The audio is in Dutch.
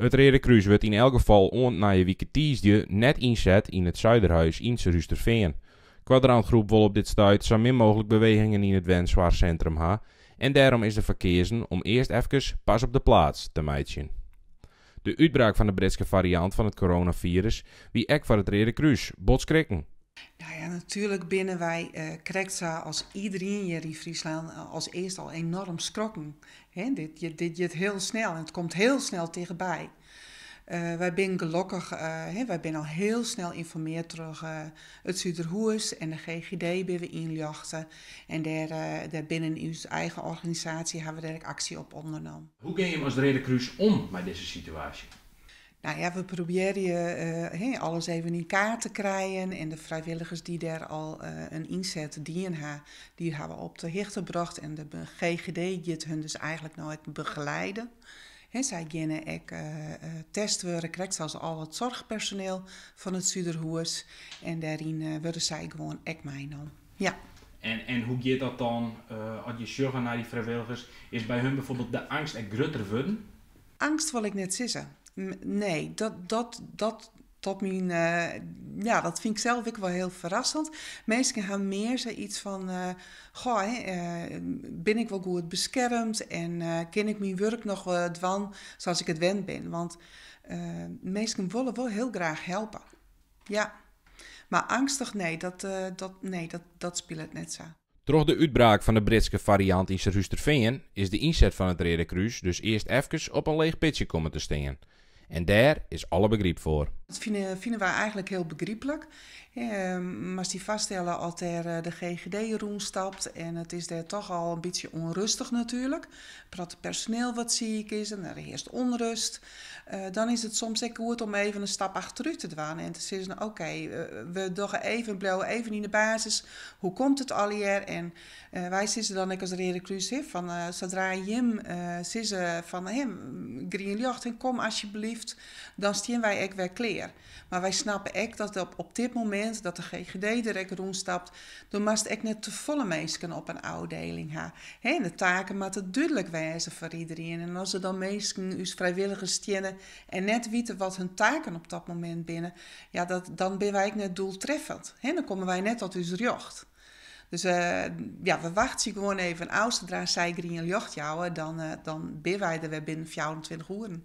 Het Rode Kruis wordt in elk geval ont na je net inzet in het Zuiderhuis in Rusterveen. Quadrantgroep wil op dit stuit zo min mogelijk bewegingen in het Wenswaar Centrum ha en daarom is de verkeersen om eerst even pas op de plaats te meidje. De uitbraak van de Britse variant van het coronavirus wie ek van het Rode Kruis botskrikken nou ja, natuurlijk binnen wij uh, als iedereen hier in Friesland eh, als eerst al enorm schrokken. dit, je, dit je het heel snel en het komt heel snel tegenbij. Eh, wij zijn gelukkig, wij zijn al heel snel informeerd terug het Zuiderhoes en de GGD Binnen we En daar, daar binnen uw eigen organisatie hebben we direct actie op ondernomen. Hoe ging je als Rede Cruis om met deze situatie? Nou ja, we proberen je, eh, alles even in kaart te krijgen. En de vrijwilligers die daar al uh, een inzet, die en haar, die hebben we op de hicht gebracht. En de GGD het hun dus eigenlijk nou begeleiden. En zij kennen ook uh, eh, testwerk, recht zoals al het zorgpersoneel van het Zuiderhoes. En daarin worden zij gewoon ek mijn dan. Ja. En, en hoe gaat dat dan, als je zorgt naar die vrijwilligers, is bij hun bijvoorbeeld de angst ek grutter worden? Angst wil ik net zeggen Nee, dat, dat, dat, dat, mijn, eh, ja, dat vind ik zelf ook wel heel verrassend. Mensen gaan meer zoiets van, eh, goh, eh, ben ik wel goed beschermd en ken ik mijn werk nog wel dwan zoals ik het wend ben? Want mensen willen wel heel graag helpen. Ja, maar angstig, nee, dat, dat, nee, dat, dat speelt net zo. Door de uitbraak van de Britse variant in Serhusterveen is de inzet van het Rede dus eerst even op een leeg pitje komen te steken. En daar is alle begrip voor. Dat vinden, vinden wij eigenlijk heel begrijpelijk. Ja, ehm, maar die vaststellen dat er eh, de GGD roen stapt en het is daar toch al een beetje onrustig natuurlijk. Dat het personeel wat ziek is en er heerst onrust. Eh, dan is het soms ook goed om even een stap achteruit te dwalen en te zeggen: oké, eh, we doggen even, blauw even in de basis. Hoe komt het al hier? En wij zitten dan ik als redacteur van zodra Jim zitten van hem, green licht en kom alsjeblieft dan zien wij echt weer kleer, Maar wij snappen echt dat op, op dit moment dat de GGD direct stapt, dan maast ik net te volle mensen op een afdeling ha. He, de taken moeten duidelijk wijzen voor iedereen. En als er dan mensen, uw vrijwilligers, stiennen en net weten wat hun taken op dat moment binnen, ja, dat, dan ben wij net doeltreffend. He, dan komen wij net tot uw jocht. Dus uh, ja, we wachten gewoon even. Als zodra zij Green jocht jouwen, dan, uh, dan ben wij er weer binnen 24 uur.